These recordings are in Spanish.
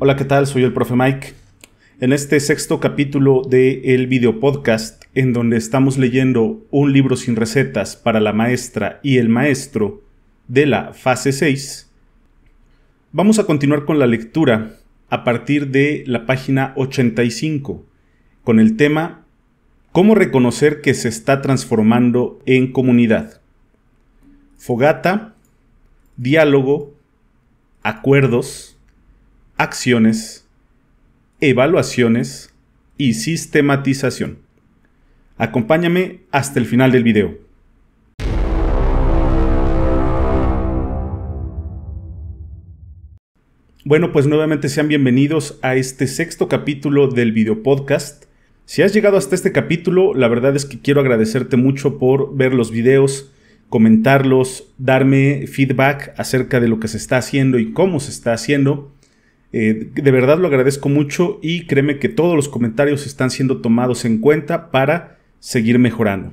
Hola, ¿qué tal? Soy el profe Mike. En este sexto capítulo de el video podcast, en donde estamos leyendo un libro sin recetas para la maestra y el maestro de la fase 6, vamos a continuar con la lectura a partir de la página 85, con el tema ¿Cómo reconocer que se está transformando en comunidad? Fogata, diálogo, acuerdos, acciones, evaluaciones y sistematización. Acompáñame hasta el final del video. Bueno, pues nuevamente sean bienvenidos a este sexto capítulo del video podcast. Si has llegado hasta este capítulo, la verdad es que quiero agradecerte mucho por ver los videos, comentarlos, darme feedback acerca de lo que se está haciendo y cómo se está haciendo. Eh, de verdad lo agradezco mucho y créeme que todos los comentarios están siendo tomados en cuenta para seguir mejorando.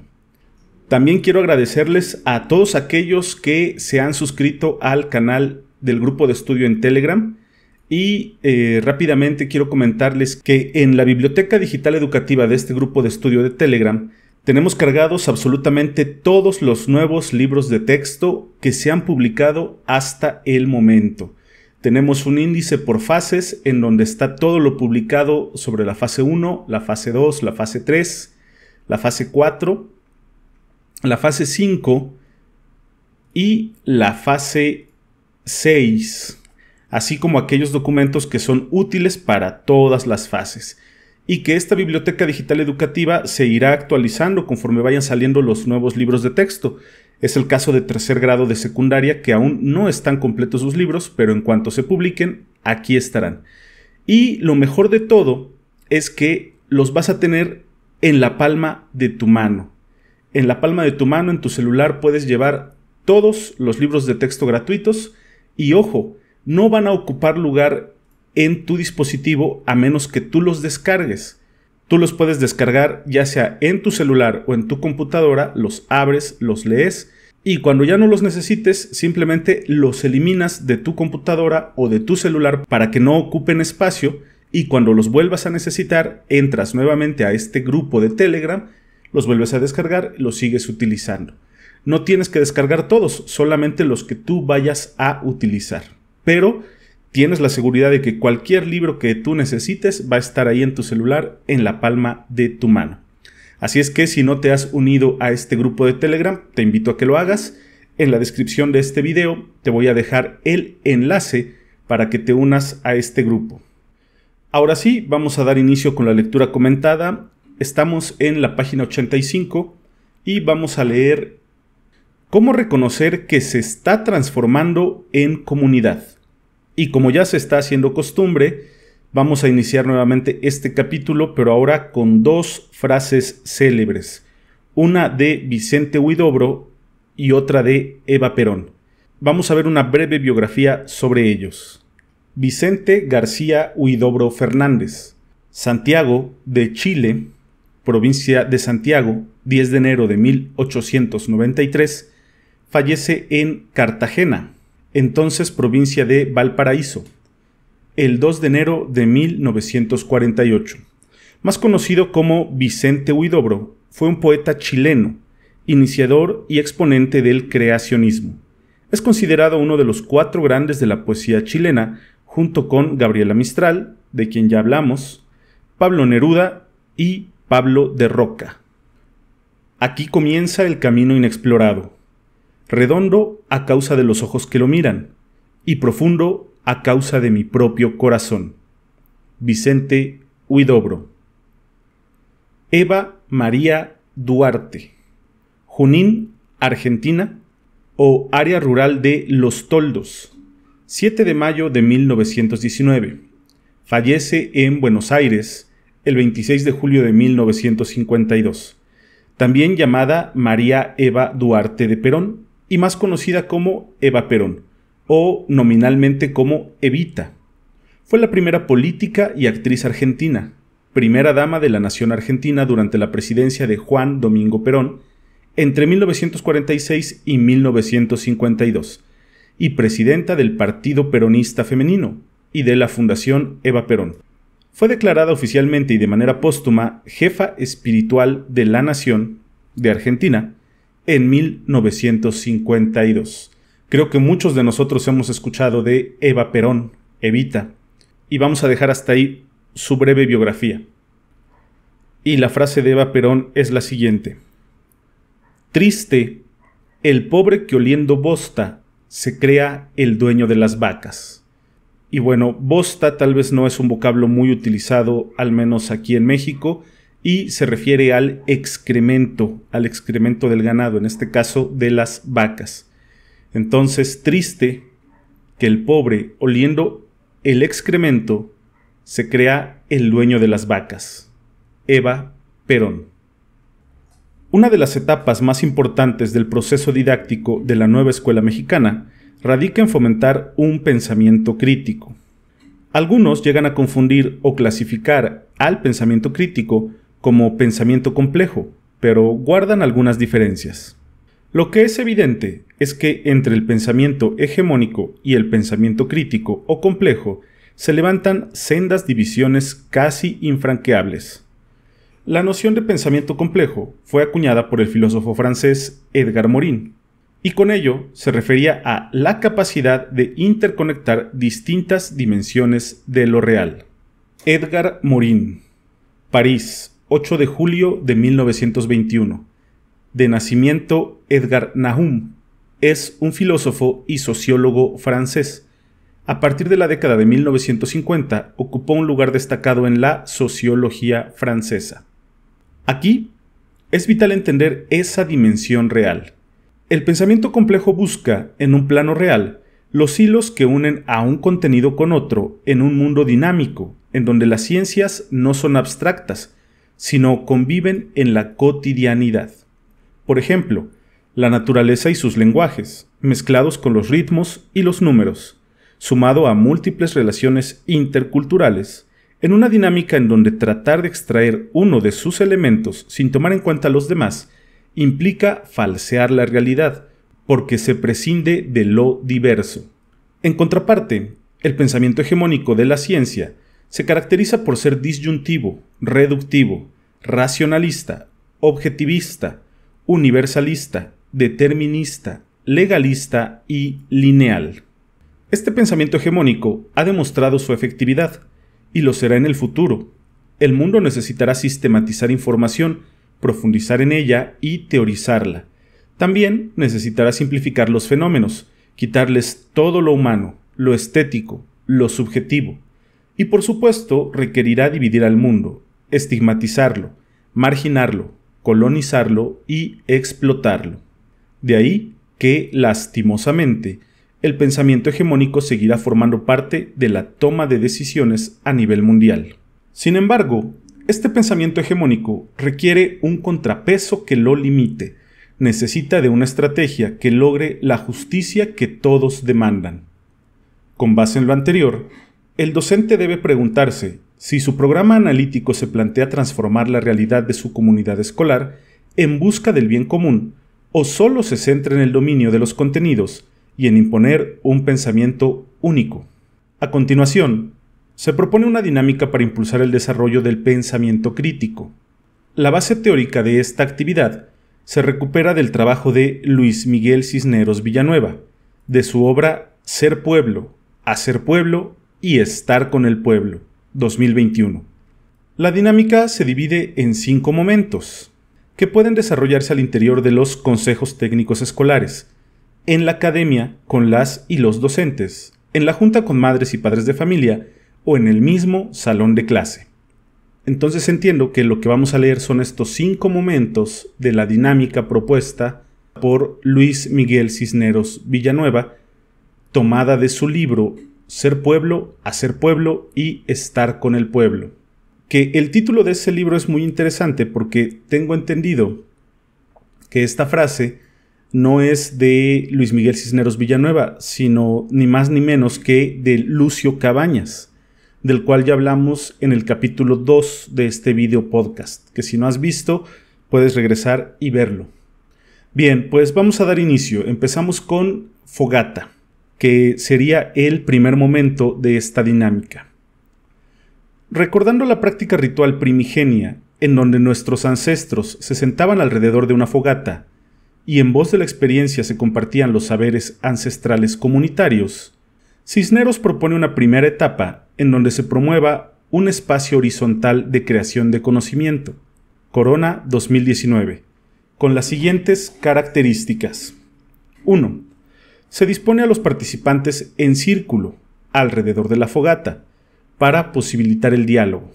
También quiero agradecerles a todos aquellos que se han suscrito al canal del grupo de estudio en Telegram. Y eh, rápidamente quiero comentarles que en la biblioteca digital educativa de este grupo de estudio de Telegram tenemos cargados absolutamente todos los nuevos libros de texto que se han publicado hasta el momento. Tenemos un índice por fases en donde está todo lo publicado sobre la fase 1, la fase 2, la fase 3, la fase 4, la fase 5 y la fase 6, así como aquellos documentos que son útiles para todas las fases y que esta biblioteca digital educativa se irá actualizando conforme vayan saliendo los nuevos libros de texto es el caso de tercer grado de secundaria que aún no están completos sus libros, pero en cuanto se publiquen, aquí estarán. Y lo mejor de todo es que los vas a tener en la palma de tu mano. En la palma de tu mano, en tu celular, puedes llevar todos los libros de texto gratuitos y ojo, no van a ocupar lugar en tu dispositivo a menos que tú los descargues. Tú los puedes descargar ya sea en tu celular o en tu computadora, los abres, los lees y cuando ya no los necesites, simplemente los eliminas de tu computadora o de tu celular para que no ocupen espacio y cuando los vuelvas a necesitar, entras nuevamente a este grupo de Telegram, los vuelves a descargar, los sigues utilizando. No tienes que descargar todos, solamente los que tú vayas a utilizar. Pero tienes la seguridad de que cualquier libro que tú necesites va a estar ahí en tu celular en la palma de tu mano. Así es que si no te has unido a este grupo de Telegram, te invito a que lo hagas. En la descripción de este video te voy a dejar el enlace para que te unas a este grupo. Ahora sí, vamos a dar inicio con la lectura comentada. Estamos en la página 85 y vamos a leer cómo reconocer que se está transformando en comunidad. Y como ya se está haciendo costumbre, Vamos a iniciar nuevamente este capítulo, pero ahora con dos frases célebres, una de Vicente Huidobro y otra de Eva Perón. Vamos a ver una breve biografía sobre ellos. Vicente García Huidobro Fernández, Santiago de Chile, provincia de Santiago, 10 de enero de 1893, fallece en Cartagena, entonces provincia de Valparaíso el 2 de enero de 1948. Más conocido como Vicente Huidobro, fue un poeta chileno, iniciador y exponente del creacionismo. Es considerado uno de los cuatro grandes de la poesía chilena, junto con Gabriela Mistral, de quien ya hablamos, Pablo Neruda y Pablo de Roca. Aquí comienza el camino inexplorado, redondo a causa de los ojos que lo miran, y profundo a causa de mi propio corazón. Vicente Huidobro. Eva María Duarte. Junín, Argentina, o área rural de Los Toldos. 7 de mayo de 1919. Fallece en Buenos Aires el 26 de julio de 1952. También llamada María Eva Duarte de Perón y más conocida como Eva Perón o nominalmente como Evita. Fue la primera política y actriz argentina, primera dama de la nación argentina durante la presidencia de Juan Domingo Perón entre 1946 y 1952, y presidenta del Partido Peronista Femenino y de la Fundación Eva Perón. Fue declarada oficialmente y de manera póstuma jefa espiritual de la nación de Argentina en 1952 Creo que muchos de nosotros hemos escuchado de Eva Perón, Evita, y vamos a dejar hasta ahí su breve biografía. Y la frase de Eva Perón es la siguiente. Triste, el pobre que oliendo bosta se crea el dueño de las vacas. Y bueno, bosta tal vez no es un vocablo muy utilizado, al menos aquí en México, y se refiere al excremento, al excremento del ganado, en este caso de las vacas. Entonces, triste que el pobre, oliendo el excremento, se crea el dueño de las vacas. Eva Perón. Una de las etapas más importantes del proceso didáctico de la nueva escuela mexicana radica en fomentar un pensamiento crítico. Algunos llegan a confundir o clasificar al pensamiento crítico como pensamiento complejo, pero guardan algunas diferencias. Lo que es evidente es que entre el pensamiento hegemónico y el pensamiento crítico o complejo se levantan sendas divisiones casi infranqueables. La noción de pensamiento complejo fue acuñada por el filósofo francés Edgar Morin, y con ello se refería a la capacidad de interconectar distintas dimensiones de lo real. Edgar Morin, París, 8 de julio de 1921 de nacimiento Edgar Nahum, es un filósofo y sociólogo francés. A partir de la década de 1950 ocupó un lugar destacado en la sociología francesa. Aquí es vital entender esa dimensión real. El pensamiento complejo busca, en un plano real, los hilos que unen a un contenido con otro en un mundo dinámico, en donde las ciencias no son abstractas, sino conviven en la cotidianidad. Por ejemplo, la naturaleza y sus lenguajes, mezclados con los ritmos y los números, sumado a múltiples relaciones interculturales, en una dinámica en donde tratar de extraer uno de sus elementos sin tomar en cuenta los demás implica falsear la realidad, porque se prescinde de lo diverso. En contraparte, el pensamiento hegemónico de la ciencia se caracteriza por ser disyuntivo, reductivo, racionalista, objetivista, universalista, determinista, legalista y lineal. Este pensamiento hegemónico ha demostrado su efectividad, y lo será en el futuro. El mundo necesitará sistematizar información, profundizar en ella y teorizarla. También necesitará simplificar los fenómenos, quitarles todo lo humano, lo estético, lo subjetivo. Y por supuesto requerirá dividir al mundo, estigmatizarlo, marginarlo, colonizarlo y explotarlo. De ahí que, lastimosamente, el pensamiento hegemónico seguirá formando parte de la toma de decisiones a nivel mundial. Sin embargo, este pensamiento hegemónico requiere un contrapeso que lo limite, necesita de una estrategia que logre la justicia que todos demandan. Con base en lo anterior, el docente debe preguntarse si su programa analítico se plantea transformar la realidad de su comunidad escolar en busca del bien común, o solo se centra en el dominio de los contenidos y en imponer un pensamiento único. A continuación, se propone una dinámica para impulsar el desarrollo del pensamiento crítico. La base teórica de esta actividad se recupera del trabajo de Luis Miguel Cisneros Villanueva, de su obra Ser pueblo, hacer pueblo y estar con el pueblo. 2021. La dinámica se divide en cinco momentos, que pueden desarrollarse al interior de los consejos técnicos escolares, en la academia con las y los docentes, en la junta con madres y padres de familia o en el mismo salón de clase. Entonces entiendo que lo que vamos a leer son estos cinco momentos de la dinámica propuesta por Luis Miguel Cisneros Villanueva, tomada de su libro ser pueblo, hacer pueblo y estar con el pueblo. Que el título de ese libro es muy interesante porque tengo entendido que esta frase no es de Luis Miguel Cisneros Villanueva, sino ni más ni menos que de Lucio Cabañas, del cual ya hablamos en el capítulo 2 de este video podcast, que si no has visto, puedes regresar y verlo. Bien, pues vamos a dar inicio. Empezamos con Fogata que sería el primer momento de esta dinámica. Recordando la práctica ritual primigenia, en donde nuestros ancestros se sentaban alrededor de una fogata y en voz de la experiencia se compartían los saberes ancestrales comunitarios, Cisneros propone una primera etapa en donde se promueva un espacio horizontal de creación de conocimiento, Corona 2019, con las siguientes características. 1 se dispone a los participantes en círculo, alrededor de la fogata, para posibilitar el diálogo.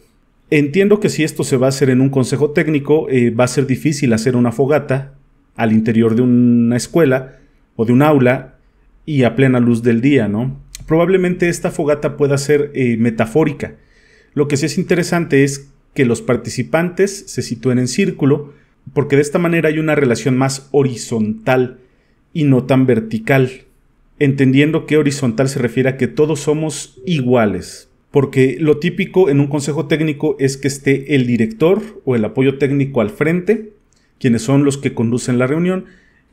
Entiendo que si esto se va a hacer en un consejo técnico, eh, va a ser difícil hacer una fogata al interior de una escuela o de un aula y a plena luz del día, ¿no? Probablemente esta fogata pueda ser eh, metafórica. Lo que sí es interesante es que los participantes se sitúen en círculo, porque de esta manera hay una relación más horizontal y no tan vertical, entendiendo que horizontal se refiere a que todos somos iguales, porque lo típico en un consejo técnico es que esté el director o el apoyo técnico al frente, quienes son los que conducen la reunión,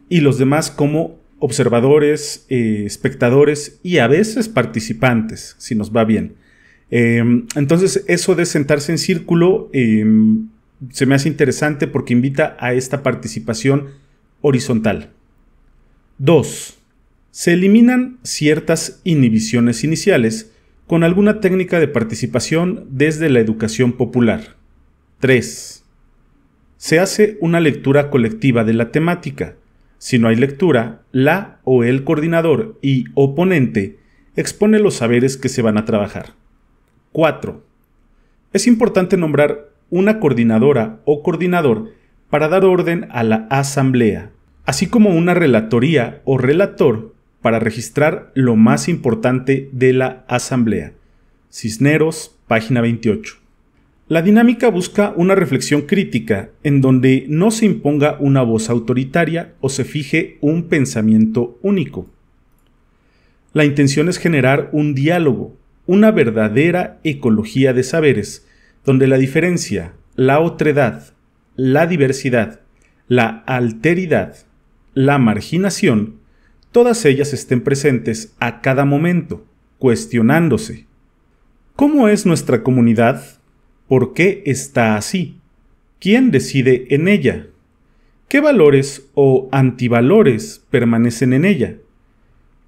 y los demás como observadores, eh, espectadores y a veces participantes, si nos va bien. Em, entonces eso de sentarse en círculo em, se me hace interesante porque invita a esta participación horizontal. 2. Se eliminan ciertas inhibiciones iniciales con alguna técnica de participación desde la educación popular. 3. Se hace una lectura colectiva de la temática. Si no hay lectura, la o el coordinador y oponente expone los saberes que se van a trabajar. 4. Es importante nombrar una coordinadora o coordinador para dar orden a la asamblea así como una relatoría o relator para registrar lo más importante de la Asamblea. Cisneros, página 28. La dinámica busca una reflexión crítica en donde no se imponga una voz autoritaria o se fije un pensamiento único. La intención es generar un diálogo, una verdadera ecología de saberes, donde la diferencia, la otredad, la diversidad, la alteridad, la marginación, todas ellas estén presentes a cada momento, cuestionándose. ¿Cómo es nuestra comunidad? ¿Por qué está así? ¿Quién decide en ella? ¿Qué valores o antivalores permanecen en ella?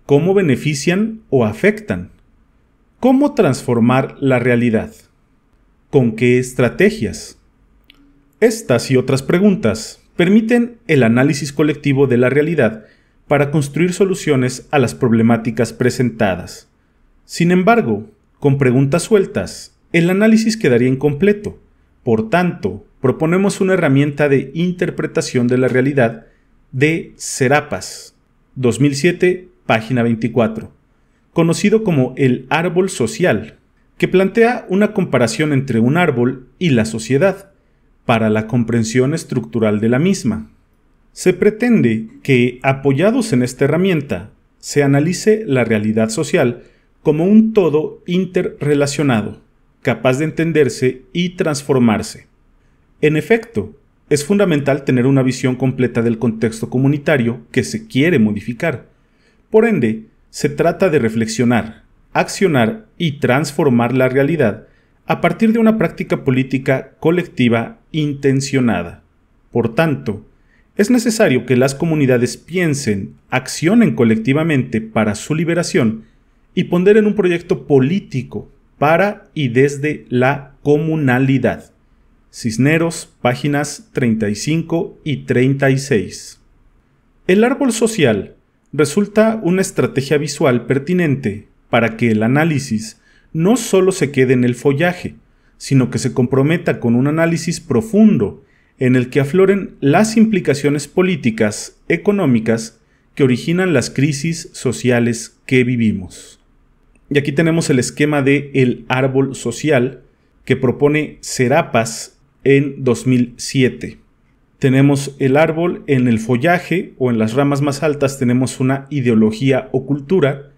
¿Cómo benefician o afectan? ¿Cómo transformar la realidad? ¿Con qué estrategias? Estas y otras preguntas permiten el análisis colectivo de la realidad para construir soluciones a las problemáticas presentadas. Sin embargo, con preguntas sueltas, el análisis quedaría incompleto. Por tanto, proponemos una herramienta de interpretación de la realidad de Serapas, 2007, página 24, conocido como el árbol social, que plantea una comparación entre un árbol y la sociedad para la comprensión estructural de la misma. Se pretende que, apoyados en esta herramienta, se analice la realidad social como un todo interrelacionado, capaz de entenderse y transformarse. En efecto, es fundamental tener una visión completa del contexto comunitario que se quiere modificar. Por ende, se trata de reflexionar, accionar y transformar la realidad a partir de una práctica política colectiva intencionada. Por tanto, es necesario que las comunidades piensen, accionen colectivamente para su liberación y ponderen un proyecto político para y desde la comunalidad. Cisneros, páginas 35 y 36. El árbol social resulta una estrategia visual pertinente para que el análisis no solo se quede en el follaje, sino que se comprometa con un análisis profundo en el que afloren las implicaciones políticas, económicas, que originan las crisis sociales que vivimos. Y aquí tenemos el esquema de el árbol social que propone Serapas en 2007. Tenemos el árbol en el follaje o en las ramas más altas tenemos una ideología o cultura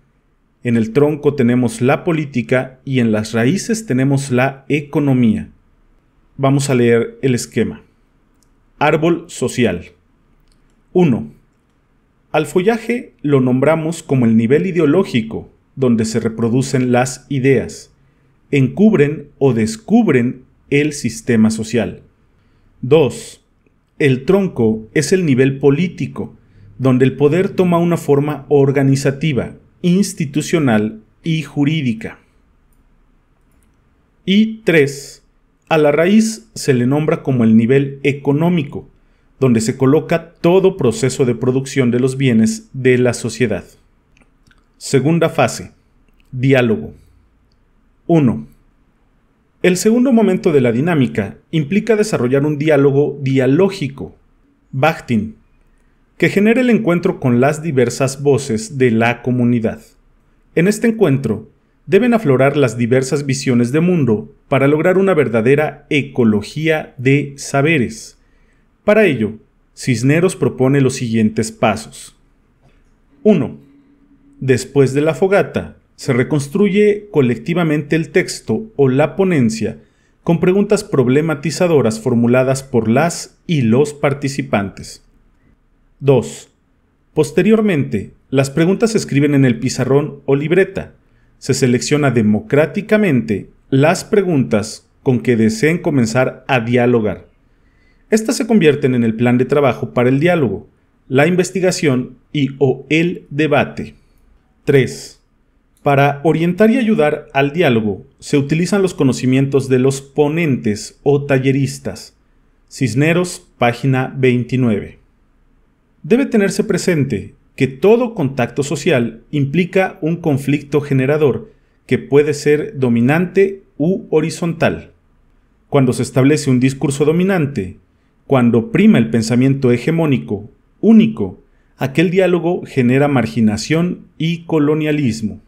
en el tronco tenemos la política y en las raíces tenemos la economía. Vamos a leer el esquema. Árbol social. 1. Al follaje lo nombramos como el nivel ideológico, donde se reproducen las ideas, encubren o descubren el sistema social. 2. El tronco es el nivel político, donde el poder toma una forma organizativa, institucional y jurídica. Y 3. A la raíz se le nombra como el nivel económico, donde se coloca todo proceso de producción de los bienes de la sociedad. Segunda fase. Diálogo. 1. El segundo momento de la dinámica implica desarrollar un diálogo dialógico. Bachtin que genere el encuentro con las diversas voces de la comunidad. En este encuentro, deben aflorar las diversas visiones de mundo para lograr una verdadera ecología de saberes. Para ello, Cisneros propone los siguientes pasos. 1. Después de la fogata, se reconstruye colectivamente el texto o la ponencia con preguntas problematizadoras formuladas por las y los participantes. 2. Posteriormente, las preguntas se escriben en el pizarrón o libreta. Se selecciona democráticamente las preguntas con que deseen comenzar a dialogar. Estas se convierten en el plan de trabajo para el diálogo, la investigación y o el debate. 3. Para orientar y ayudar al diálogo, se utilizan los conocimientos de los ponentes o talleristas. Cisneros, página 29. Debe tenerse presente que todo contacto social implica un conflicto generador que puede ser dominante u horizontal. Cuando se establece un discurso dominante, cuando prima el pensamiento hegemónico, único, aquel diálogo genera marginación y colonialismo.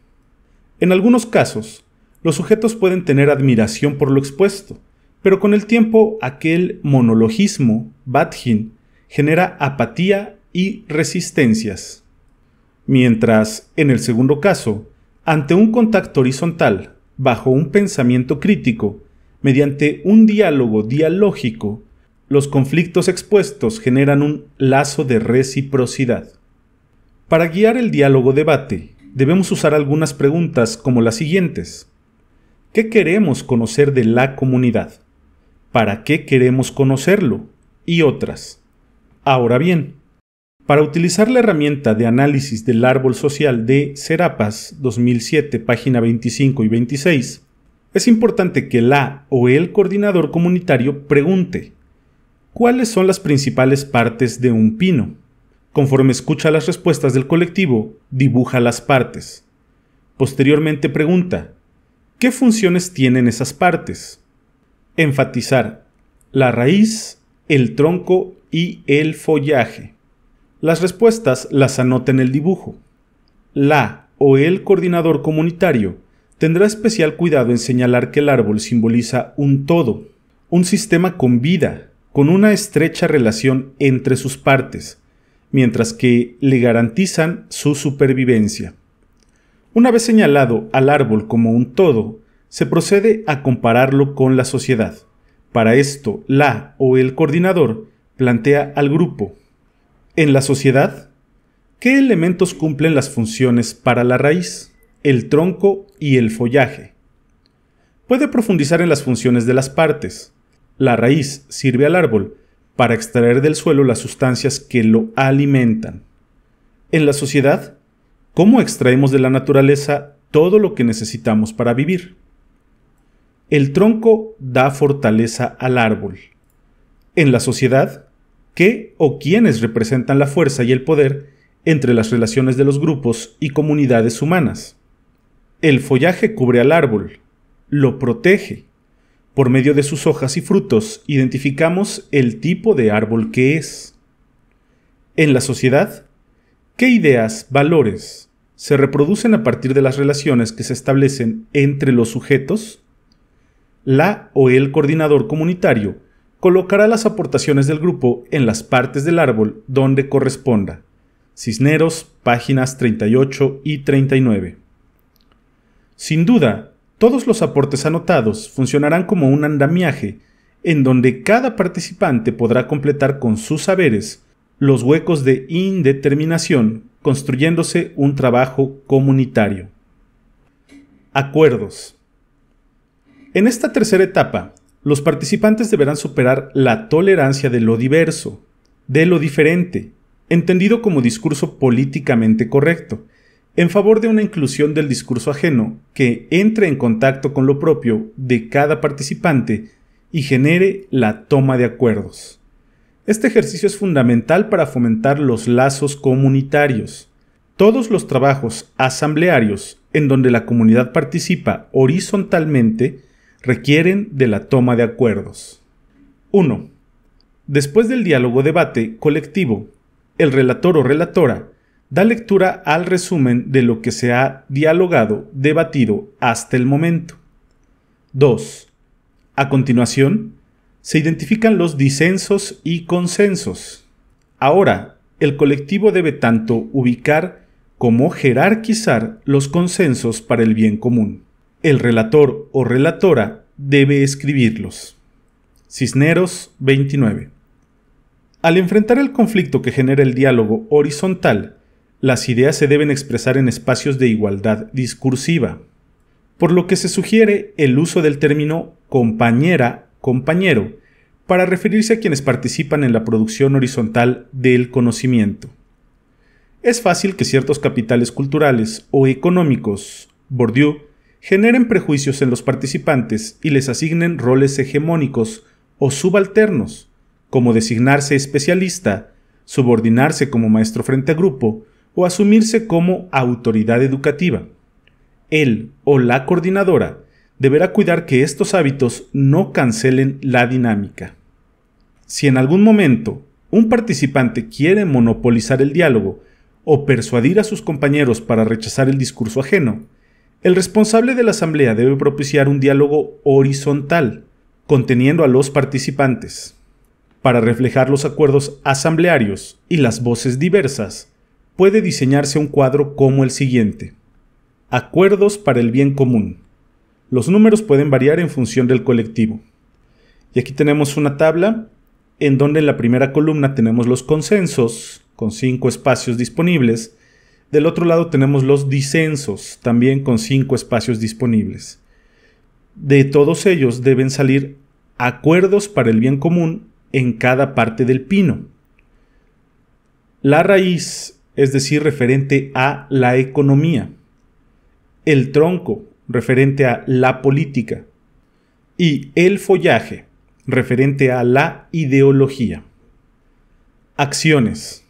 En algunos casos, los sujetos pueden tener admiración por lo expuesto, pero con el tiempo aquel monologismo, Batjin, genera apatía y resistencias. Mientras, en el segundo caso, ante un contacto horizontal, bajo un pensamiento crítico, mediante un diálogo dialógico, los conflictos expuestos generan un lazo de reciprocidad. Para guiar el diálogo debate, debemos usar algunas preguntas como las siguientes. ¿Qué queremos conocer de la comunidad? ¿Para qué queremos conocerlo? Y otras. Ahora bien, para utilizar la herramienta de análisis del árbol social de Serapas 2007, página 25 y 26, es importante que la o el coordinador comunitario pregunte ¿Cuáles son las principales partes de un pino? Conforme escucha las respuestas del colectivo, dibuja las partes. Posteriormente pregunta ¿Qué funciones tienen esas partes? Enfatizar la raíz, el tronco y el follaje. Las respuestas las anota en el dibujo. La o el coordinador comunitario tendrá especial cuidado en señalar que el árbol simboliza un todo, un sistema con vida, con una estrecha relación entre sus partes, mientras que le garantizan su supervivencia. Una vez señalado al árbol como un todo, se procede a compararlo con la sociedad. Para esto, la o el coordinador plantea al grupo, en la sociedad, ¿qué elementos cumplen las funciones para la raíz, el tronco y el follaje? Puede profundizar en las funciones de las partes. La raíz sirve al árbol para extraer del suelo las sustancias que lo alimentan. En la sociedad, ¿cómo extraemos de la naturaleza todo lo que necesitamos para vivir? El tronco da fortaleza al árbol. En la sociedad, qué o quiénes representan la fuerza y el poder entre las relaciones de los grupos y comunidades humanas. El follaje cubre al árbol, lo protege. Por medio de sus hojas y frutos identificamos el tipo de árbol que es. En la sociedad, ¿qué ideas, valores, se reproducen a partir de las relaciones que se establecen entre los sujetos? La o el coordinador comunitario colocará las aportaciones del grupo en las partes del árbol donde corresponda. Cisneros, páginas 38 y 39. Sin duda, todos los aportes anotados funcionarán como un andamiaje en donde cada participante podrá completar con sus saberes los huecos de indeterminación, construyéndose un trabajo comunitario. Acuerdos. En esta tercera etapa, los participantes deberán superar la tolerancia de lo diverso, de lo diferente, entendido como discurso políticamente correcto, en favor de una inclusión del discurso ajeno que entre en contacto con lo propio de cada participante y genere la toma de acuerdos. Este ejercicio es fundamental para fomentar los lazos comunitarios. Todos los trabajos asamblearios en donde la comunidad participa horizontalmente requieren de la toma de acuerdos. 1. Después del diálogo-debate colectivo, el relator o relatora da lectura al resumen de lo que se ha dialogado, debatido hasta el momento. 2. A continuación, se identifican los disensos y consensos. Ahora, el colectivo debe tanto ubicar como jerarquizar los consensos para el bien común el relator o relatora debe escribirlos. Cisneros 29. Al enfrentar el conflicto que genera el diálogo horizontal, las ideas se deben expresar en espacios de igualdad discursiva, por lo que se sugiere el uso del término compañera, compañero, para referirse a quienes participan en la producción horizontal del conocimiento. Es fácil que ciertos capitales culturales o económicos, Bourdieu generen prejuicios en los participantes y les asignen roles hegemónicos o subalternos, como designarse especialista, subordinarse como maestro frente a grupo o asumirse como autoridad educativa. Él o la coordinadora deberá cuidar que estos hábitos no cancelen la dinámica. Si en algún momento un participante quiere monopolizar el diálogo o persuadir a sus compañeros para rechazar el discurso ajeno, el responsable de la asamblea debe propiciar un diálogo horizontal, conteniendo a los participantes, para reflejar los acuerdos asamblearios y las voces diversas, puede diseñarse un cuadro como el siguiente. Acuerdos para el bien común. Los números pueden variar en función del colectivo. Y aquí tenemos una tabla en donde en la primera columna tenemos los consensos, con cinco espacios disponibles, del otro lado tenemos los disensos, también con cinco espacios disponibles. De todos ellos deben salir acuerdos para el bien común en cada parte del pino. La raíz, es decir, referente a la economía. El tronco, referente a la política. Y el follaje, referente a la ideología. Acciones.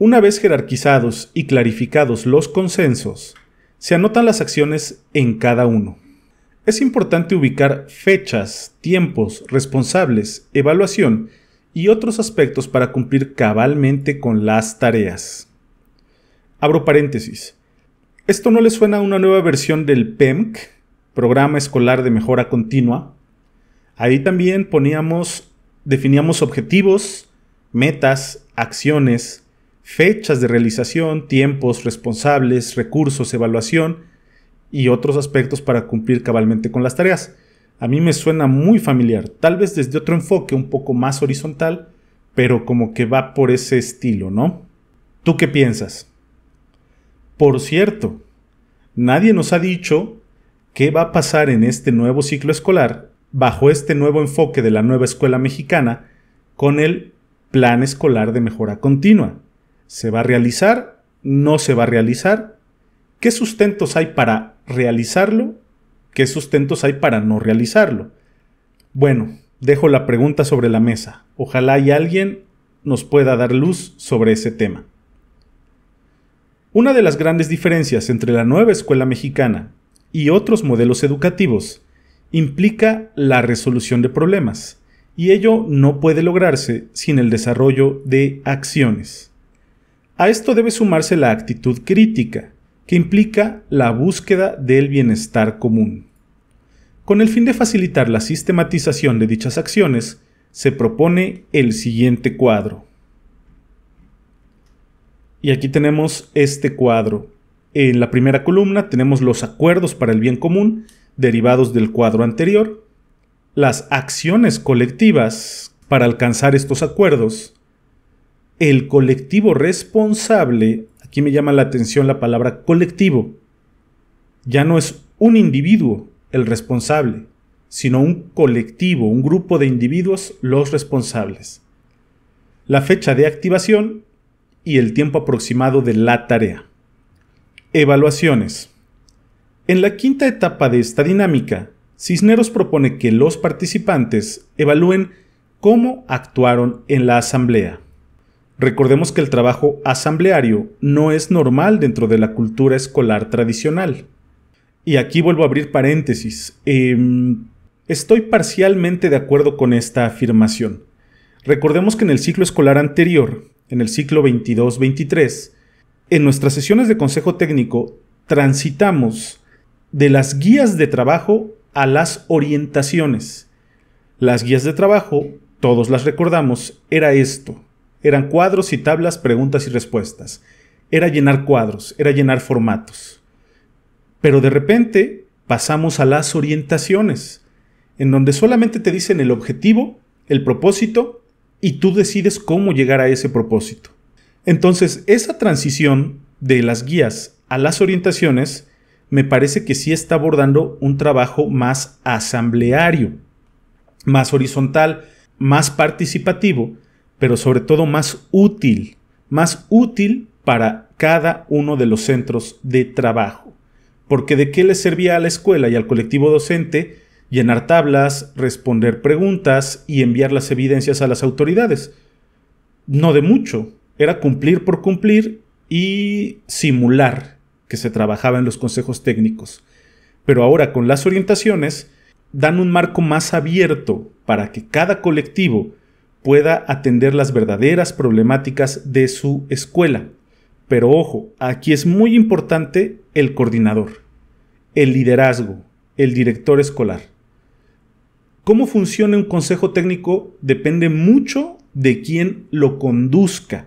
Una vez jerarquizados y clarificados los consensos, se anotan las acciones en cada uno. Es importante ubicar fechas, tiempos, responsables, evaluación y otros aspectos para cumplir cabalmente con las tareas. Abro paréntesis. ¿Esto no le suena a una nueva versión del PEMC, Programa Escolar de Mejora Continua? Ahí también poníamos, definíamos objetivos, metas, acciones, fechas de realización, tiempos, responsables, recursos, evaluación y otros aspectos para cumplir cabalmente con las tareas. A mí me suena muy familiar, tal vez desde otro enfoque un poco más horizontal, pero como que va por ese estilo, ¿no? ¿Tú qué piensas? Por cierto, nadie nos ha dicho qué va a pasar en este nuevo ciclo escolar, bajo este nuevo enfoque de la nueva escuela mexicana, con el Plan Escolar de Mejora Continua. ¿Se va a realizar? ¿No se va a realizar? ¿Qué sustentos hay para realizarlo? ¿Qué sustentos hay para no realizarlo? Bueno, dejo la pregunta sobre la mesa. Ojalá y alguien nos pueda dar luz sobre ese tema. Una de las grandes diferencias entre la nueva escuela mexicana y otros modelos educativos implica la resolución de problemas, y ello no puede lograrse sin el desarrollo de acciones. A esto debe sumarse la actitud crítica, que implica la búsqueda del bienestar común. Con el fin de facilitar la sistematización de dichas acciones, se propone el siguiente cuadro. Y aquí tenemos este cuadro. En la primera columna tenemos los acuerdos para el bien común derivados del cuadro anterior, las acciones colectivas para alcanzar estos acuerdos el colectivo responsable, aquí me llama la atención la palabra colectivo, ya no es un individuo el responsable, sino un colectivo, un grupo de individuos los responsables. La fecha de activación y el tiempo aproximado de la tarea. Evaluaciones. En la quinta etapa de esta dinámica, Cisneros propone que los participantes evalúen cómo actuaron en la asamblea. Recordemos que el trabajo asambleario no es normal dentro de la cultura escolar tradicional. Y aquí vuelvo a abrir paréntesis. Em, estoy parcialmente de acuerdo con esta afirmación. Recordemos que en el ciclo escolar anterior, en el ciclo 22-23, en nuestras sesiones de consejo técnico transitamos de las guías de trabajo a las orientaciones. Las guías de trabajo, todos las recordamos, era esto. Eran cuadros y tablas, preguntas y respuestas. Era llenar cuadros, era llenar formatos. Pero de repente pasamos a las orientaciones, en donde solamente te dicen el objetivo, el propósito, y tú decides cómo llegar a ese propósito. Entonces, esa transición de las guías a las orientaciones me parece que sí está abordando un trabajo más asambleario, más horizontal, más participativo, pero sobre todo más útil, más útil para cada uno de los centros de trabajo. Porque de qué le servía a la escuela y al colectivo docente llenar tablas, responder preguntas y enviar las evidencias a las autoridades. No de mucho, era cumplir por cumplir y simular que se trabajaba en los consejos técnicos. Pero ahora con las orientaciones dan un marco más abierto para que cada colectivo pueda atender las verdaderas problemáticas de su escuela. Pero ojo, aquí es muy importante el coordinador, el liderazgo, el director escolar. Cómo funciona un consejo técnico depende mucho de quién lo conduzca.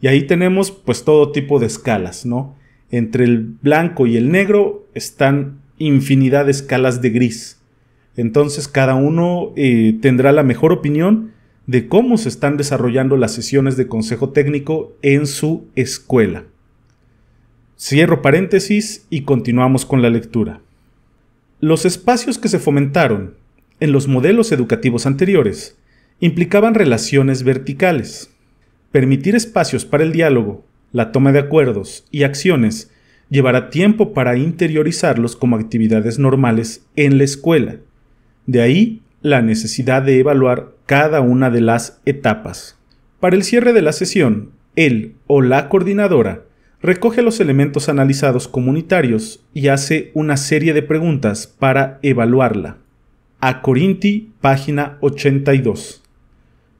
Y ahí tenemos pues todo tipo de escalas, ¿no? Entre el blanco y el negro están infinidad de escalas de gris. Entonces cada uno eh, tendrá la mejor opinión de cómo se están desarrollando las sesiones de consejo técnico en su escuela. Cierro paréntesis y continuamos con la lectura. Los espacios que se fomentaron en los modelos educativos anteriores implicaban relaciones verticales. Permitir espacios para el diálogo, la toma de acuerdos y acciones llevará tiempo para interiorizarlos como actividades normales en la escuela. De ahí la necesidad de evaluar cada una de las etapas. Para el cierre de la sesión, él o la coordinadora recoge los elementos analizados comunitarios y hace una serie de preguntas para evaluarla. A Corinti, página 82.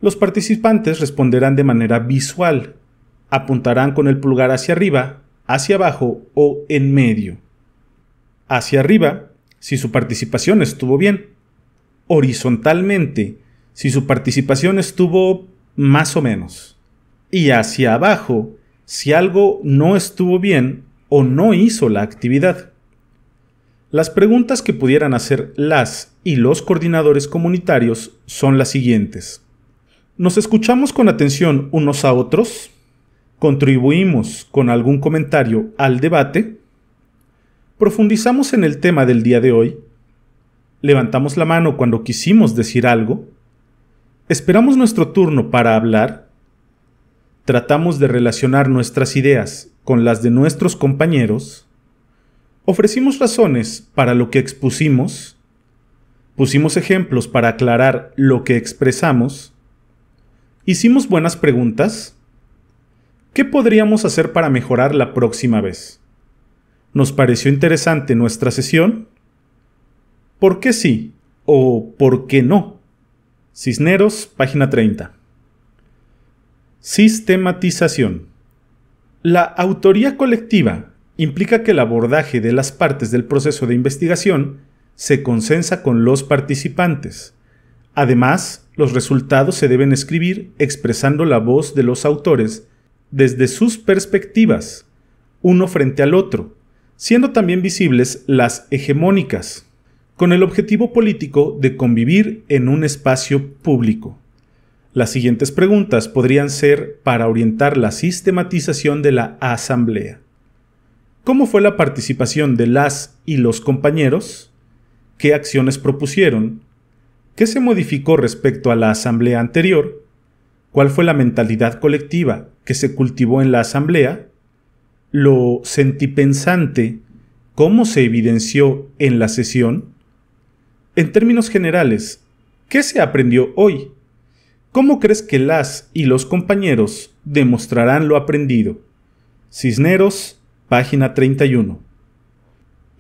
Los participantes responderán de manera visual. Apuntarán con el pulgar hacia arriba, hacia abajo o en medio. Hacia arriba, si su participación estuvo bien. Horizontalmente, si su participación estuvo más o menos. Y hacia abajo, si algo no estuvo bien o no hizo la actividad. Las preguntas que pudieran hacer las y los coordinadores comunitarios son las siguientes. ¿Nos escuchamos con atención unos a otros? ¿Contribuimos con algún comentario al debate? ¿Profundizamos en el tema del día de hoy? ¿Levantamos la mano cuando quisimos decir algo? Esperamos nuestro turno para hablar. Tratamos de relacionar nuestras ideas con las de nuestros compañeros. Ofrecimos razones para lo que expusimos. Pusimos ejemplos para aclarar lo que expresamos. Hicimos buenas preguntas. ¿Qué podríamos hacer para mejorar la próxima vez? ¿Nos pareció interesante nuestra sesión? ¿Por qué sí o por qué no? Cisneros, página 30. Sistematización. La autoría colectiva implica que el abordaje de las partes del proceso de investigación se consensa con los participantes. Además, los resultados se deben escribir expresando la voz de los autores desde sus perspectivas, uno frente al otro, siendo también visibles las hegemónicas con el objetivo político de convivir en un espacio público. Las siguientes preguntas podrían ser para orientar la sistematización de la asamblea. ¿Cómo fue la participación de las y los compañeros? ¿Qué acciones propusieron? ¿Qué se modificó respecto a la asamblea anterior? ¿Cuál fue la mentalidad colectiva que se cultivó en la asamblea? ¿Lo sentipensante cómo se evidenció en la sesión? En términos generales, ¿qué se aprendió hoy? ¿Cómo crees que las y los compañeros demostrarán lo aprendido? Cisneros, página 31.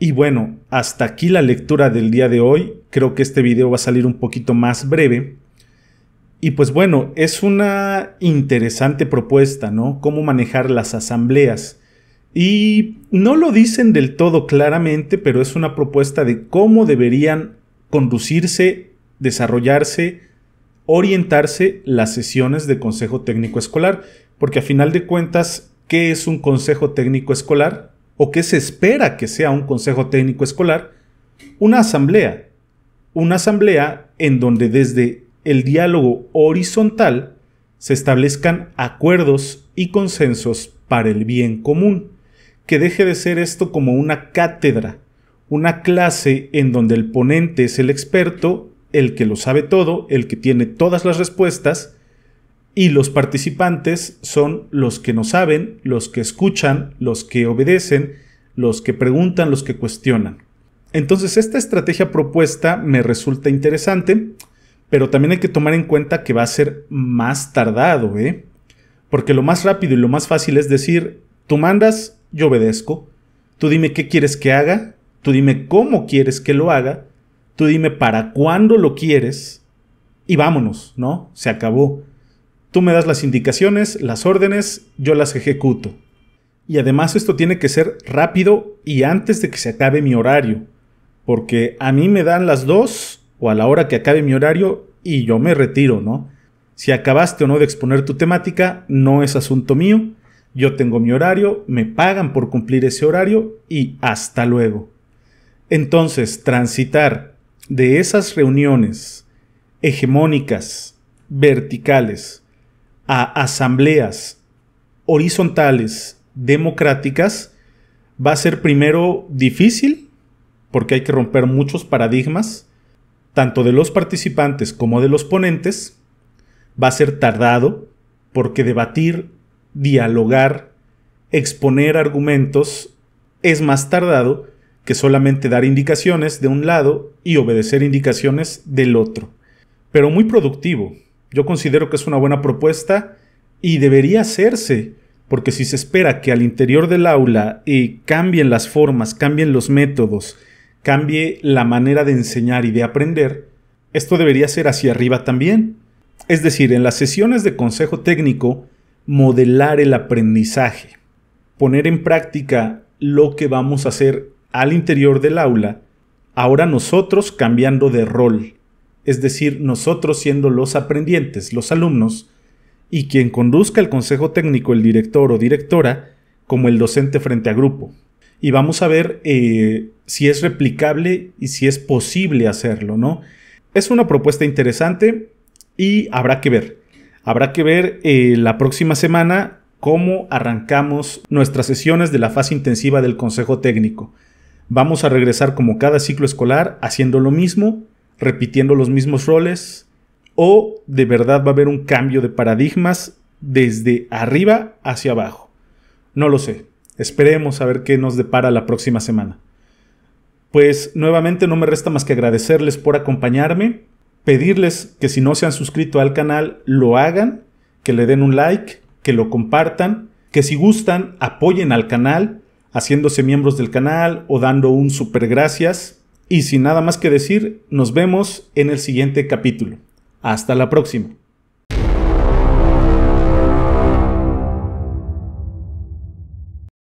Y bueno, hasta aquí la lectura del día de hoy. Creo que este video va a salir un poquito más breve. Y pues bueno, es una interesante propuesta, ¿no? Cómo manejar las asambleas. Y no lo dicen del todo claramente, pero es una propuesta de cómo deberían conducirse, desarrollarse, orientarse las sesiones de consejo técnico escolar, porque a final de cuentas, ¿qué es un consejo técnico escolar? ¿O qué se espera que sea un consejo técnico escolar? Una asamblea. Una asamblea en donde desde el diálogo horizontal se establezcan acuerdos y consensos para el bien común. Que deje de ser esto como una cátedra una clase en donde el ponente es el experto, el que lo sabe todo, el que tiene todas las respuestas, y los participantes son los que no saben, los que escuchan, los que obedecen, los que preguntan, los que cuestionan. Entonces esta estrategia propuesta me resulta interesante, pero también hay que tomar en cuenta que va a ser más tardado, ¿eh? Porque lo más rápido y lo más fácil es decir, tú mandas, yo obedezco, tú dime qué quieres que haga, Tú dime cómo quieres que lo haga. Tú dime para cuándo lo quieres. Y vámonos, ¿no? Se acabó. Tú me das las indicaciones, las órdenes, yo las ejecuto. Y además esto tiene que ser rápido y antes de que se acabe mi horario. Porque a mí me dan las dos o a la hora que acabe mi horario y yo me retiro, ¿no? Si acabaste o no de exponer tu temática, no es asunto mío. Yo tengo mi horario, me pagan por cumplir ese horario y hasta luego. Entonces, transitar de esas reuniones hegemónicas, verticales, a asambleas horizontales, democráticas, va a ser primero difícil, porque hay que romper muchos paradigmas, tanto de los participantes como de los ponentes, va a ser tardado, porque debatir, dialogar, exponer argumentos es más tardado, que solamente dar indicaciones de un lado y obedecer indicaciones del otro. Pero muy productivo. Yo considero que es una buena propuesta y debería hacerse, porque si se espera que al interior del aula cambien las formas, cambien los métodos, cambie la manera de enseñar y de aprender, esto debería ser hacia arriba también. Es decir, en las sesiones de consejo técnico, modelar el aprendizaje, poner en práctica lo que vamos a hacer al interior del aula, ahora nosotros cambiando de rol, es decir, nosotros siendo los aprendientes, los alumnos, y quien conduzca el consejo técnico, el director o directora, como el docente frente a grupo. Y vamos a ver eh, si es replicable y si es posible hacerlo, ¿no? Es una propuesta interesante y habrá que ver. Habrá que ver eh, la próxima semana cómo arrancamos nuestras sesiones de la fase intensiva del Consejo Técnico. Vamos a regresar como cada ciclo escolar haciendo lo mismo, repitiendo los mismos roles, o de verdad va a haber un cambio de paradigmas desde arriba hacia abajo. No lo sé. Esperemos a ver qué nos depara la próxima semana. Pues nuevamente no me resta más que agradecerles por acompañarme, pedirles que si no se han suscrito al canal lo hagan, que le den un like, que lo compartan, que si gustan apoyen al canal haciéndose miembros del canal o dando un super gracias. Y sin nada más que decir, nos vemos en el siguiente capítulo. Hasta la próxima.